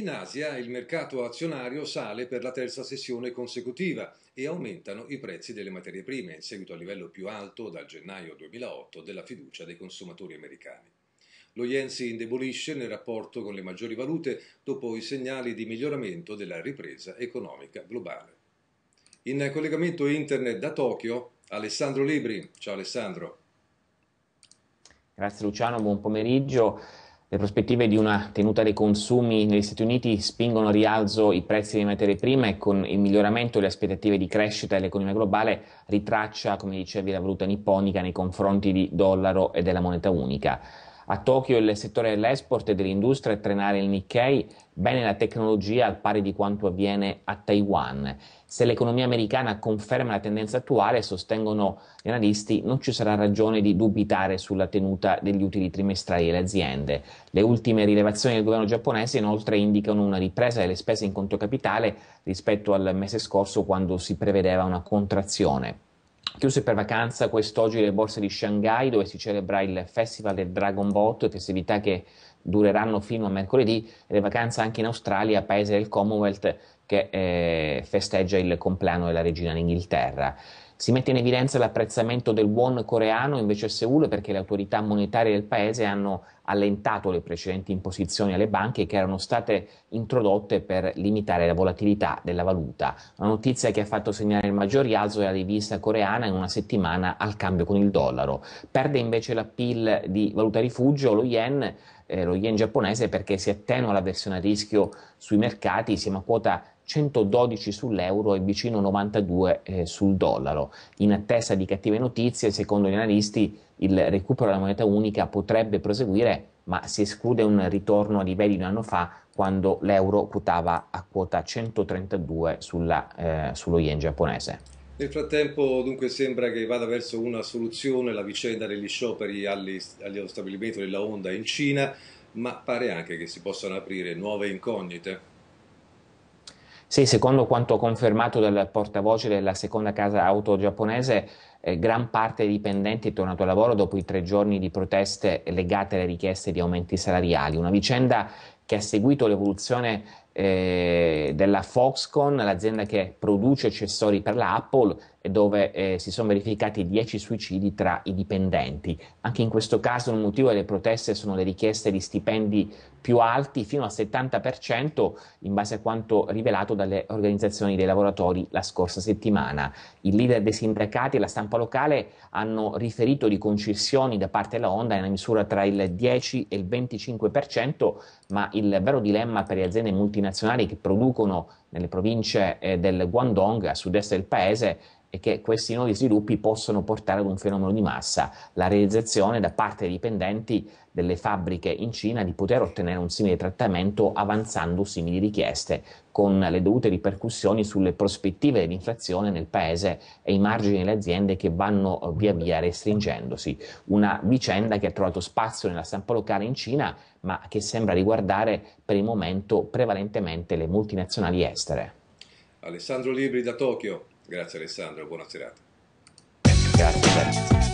In Asia il mercato azionario sale per la terza sessione consecutiva e aumentano i prezzi delle materie prime in seguito al livello più alto dal gennaio 2008 della fiducia dei consumatori americani. Lo yen si indebolisce nel rapporto con le maggiori valute dopo i segnali di miglioramento della ripresa economica globale. In collegamento internet da Tokyo, Alessandro Libri. Ciao Alessandro. Grazie Luciano, buon pomeriggio. Le prospettive di una tenuta dei consumi negli Stati Uniti spingono a rialzo i prezzi delle materie prime e con il miglioramento delle aspettative di crescita dell'economia globale ritraccia, come dicevi, la valuta nipponica nei confronti di dollaro e della moneta unica. A Tokyo il settore dell'export e dell'industria è trenare il Nikkei, bene la tecnologia al pari di quanto avviene a Taiwan. Se l'economia americana conferma la tendenza attuale, sostengono gli analisti, non ci sarà ragione di dubitare sulla tenuta degli utili trimestrali delle aziende. Le ultime rilevazioni del governo giapponese inoltre indicano una ripresa delle spese in conto capitale rispetto al mese scorso quando si prevedeva una contrazione. Chiuse per vacanza quest'oggi le borse di Shanghai dove si celebra il Festival del Dragon Boat, festività che dureranno fino a mercoledì, le vacanze anche in Australia, paese del Commonwealth che eh, festeggia il compleanno della regina d'Inghilterra. Si mette in evidenza l'apprezzamento del won coreano invece a Seul perché le autorità monetarie del paese hanno allentato le precedenti imposizioni alle banche che erano state introdotte per limitare la volatilità della valuta. Una notizia che ha fatto segnare il maggior rialzo della divisa coreana in una settimana al cambio con il dollaro. Perde invece la PIL di valuta rifugio, lo yen, eh, lo yen giapponese perché si attenua la versione a rischio sui mercati, siamo a quota 112 sull'euro e vicino 92 eh, sul dollaro. In attesa di cattive notizie, secondo gli analisti, il recupero della moneta unica potrebbe proseguire, ma si esclude un ritorno a livelli di un anno fa quando l'euro quotava a quota 132 sulla, eh, sullo yen giapponese. Nel frattempo dunque sembra che vada verso una soluzione la vicenda degli scioperi agli, allo stabilimento della Honda in Cina, ma pare anche che si possano aprire nuove incognite. Sì, secondo quanto confermato dal portavoce della seconda casa auto giapponese, eh, gran parte dei dipendenti è tornato al lavoro dopo i tre giorni di proteste legate alle richieste di aumenti salariali. Una vicenda che ha seguito l'evoluzione eh, della Foxconn, l'azienda che produce accessori per l'Apple, dove eh, si sono verificati 10 suicidi tra i dipendenti. Anche in questo caso il motivo delle proteste sono le richieste di stipendi più alti, fino al 70%, in base a quanto rivelato dalle organizzazioni dei lavoratori la scorsa settimana. I leader dei sindacati e la stampa locale hanno riferito di concessioni da parte della Honda in una misura tra il 10 e il 25%, ma il vero dilemma per le aziende multinazionali multinazionali che producono nelle province eh, del Guangdong a sud-est del paese e che questi nuovi sviluppi possono portare ad un fenomeno di massa, la realizzazione da parte dei dipendenti delle fabbriche in Cina di poter ottenere un simile trattamento avanzando simili richieste, con le dovute ripercussioni sulle prospettive dell'inflazione nel paese e i margini delle aziende che vanno eh, via via restringendosi. Una vicenda che ha trovato spazio nella stampa locale in Cina, ma che sembra riguardare per il momento prevalentemente le multinazionali estere. Alessandro Libri da Tokyo. Grazie Alessandro, buona serata. Grazie.